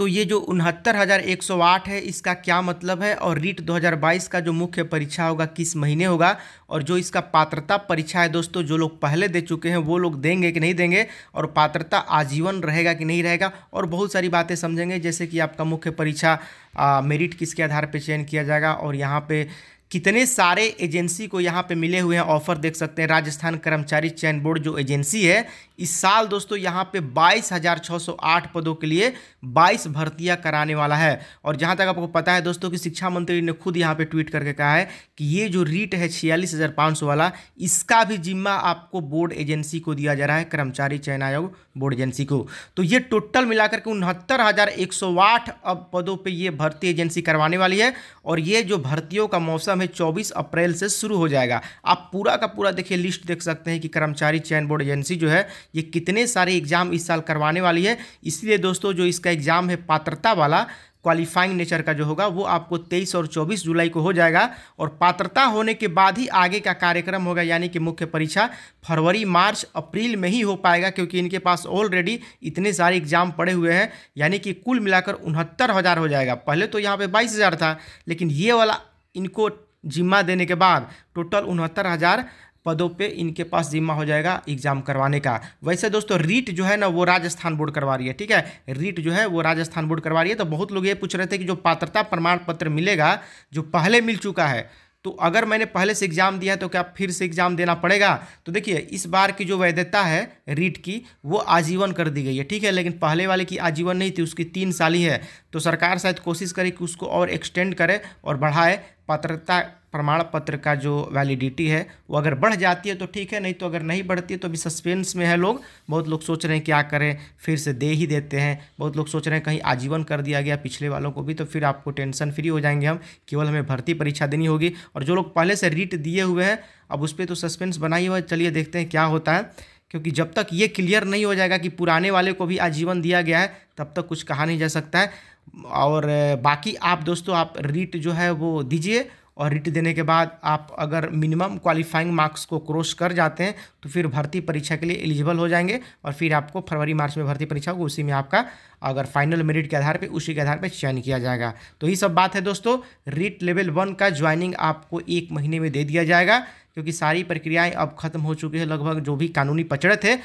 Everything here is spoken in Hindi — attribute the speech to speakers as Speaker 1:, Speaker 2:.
Speaker 1: तो ये जो उनहत्तर हज़ार एक सौ आठ है इसका क्या मतलब है और रीट 2022 का जो मुख्य परीक्षा होगा किस महीने होगा और जो इसका पात्रता परीक्षा है दोस्तों जो लोग पहले दे चुके हैं वो लोग देंगे कि नहीं देंगे और पात्रता आजीवन रहेगा कि नहीं रहेगा और बहुत सारी बातें समझेंगे जैसे कि आपका मुख्य परीक्षा मेरिट किसके आधार पर चयन किया जाएगा और यहाँ पर कितने सारे एजेंसी को यहाँ पे मिले हुए हैं ऑफर देख सकते हैं राजस्थान कर्मचारी चयन बोर्ड जो एजेंसी है इस साल दोस्तों यहाँ पे 22,608 पदों के लिए 22 भर्तियाँ कराने वाला है और जहाँ तक आपको पता है दोस्तों कि शिक्षा मंत्री ने खुद यहाँ पे ट्वीट करके कहा है कि ये जो रीट है छियालीस वाला इसका भी जिम्मा आपको बोर्ड एजेंसी को दिया जा रहा है कर्मचारी चयन आयोग बोर्ड एजेंसी को तो ये टोटल मिलाकर के उनहत्तर अब पदों पर ये भर्ती एजेंसी करवाने वाली है और ये जो भर्तियों का मौसम में 24 अप्रैल से शुरू हो जाएगा आप पूरा का पूरा देखिए लिस्ट देख सकते हैं कि कर्मचारी चयन बोर्ड एजेंसी जो है ये कितने सारे एग्जाम इस साल करवाने वाली है इसलिए दोस्तों जो इसका एग्ज़ाम है पात्रता वाला क्वालिफाइंग नेचर का जो होगा वो आपको 23 और 24 जुलाई को हो जाएगा और पात्रता होने के बाद ही आगे का कार्यक्रम होगा यानी कि मुख्य परीक्षा फरवरी मार्च अप्रैल में ही हो पाएगा क्योंकि इनके पास ऑलरेडी इतने सारे एग्जाम पड़े हुए हैं यानी कि कुल मिलाकर उनहत्तर हज़ार हो जाएगा पहले तो यहाँ पे बाईस हज़ार था लेकिन ये वाला इनको जिम्मा देने के बाद टोटल उनहत्तर हज़ार पदों पे इनके पास जिम्मा हो जाएगा एग्जाम करवाने का वैसे दोस्तों रीट जो है ना वो राजस्थान बोर्ड करवा रही है ठीक है रीट जो है वो राजस्थान बोर्ड करवा रही है तो बहुत लोग ये पूछ रहे थे कि जो पात्रता प्रमाण पत्र मिलेगा जो पहले मिल चुका है तो अगर मैंने पहले से एग्ज़ाम दिया है तो क्या फिर से एग्ज़ाम देना पड़ेगा तो देखिए इस बार की जो वैधता है रीट की वो आजीवन कर दी गई है ठीक है लेकिन पहले वाले की आजीवन नहीं थी उसकी तीन साल ही है तो सरकार शायद कोशिश करे कि उसको और एक्सटेंड करे और बढ़ाए पात्रता प्रमाण पत्र का जो वैलिडिटी है वो अगर बढ़ जाती है तो ठीक है नहीं तो अगर नहीं बढ़ती है तो अभी सस्पेंस में है लोग बहुत लोग सोच रहे हैं क्या करें फिर से दे ही देते हैं बहुत लोग सोच रहे हैं कहीं आजीवन कर दिया गया पिछले वालों को भी तो फिर आपको टेंशन फ्री हो जाएंगे हम केवल हमें भर्ती परीक्षा देनी होगी और जो लोग पहले से रीट दिए हुए हैं अब उस पर तो सस्पेंस ही हुआ है चलिए देखते हैं क्या होता है क्योंकि जब तक ये क्लियर नहीं हो जाएगा कि पुराने वाले को भी आजीवन दिया गया है तब तक कुछ कहा नहीं जा सकता है और बाकी आप दोस्तों आप रीट जो है वो दीजिए और रिट देने के बाद आप अगर मिनिमम क्वालिफाइंग मार्क्स को क्रॉस कर जाते हैं तो फिर भर्ती परीक्षा के लिए एलिजिबल हो जाएंगे और फिर आपको फरवरी मार्च में भर्ती परीक्षा होगी उसी में आपका अगर फाइनल मेरिट के आधार पर उसी के आधार पर चयन किया जाएगा तो ये सब बात है दोस्तों रिट लेवल वन का ज्वाइनिंग आपको एक महीने में दे दिया जाएगा क्योंकि सारी प्रक्रियाएँ अब खत्म हो चुकी है लगभग जो भी कानूनी पचड़त है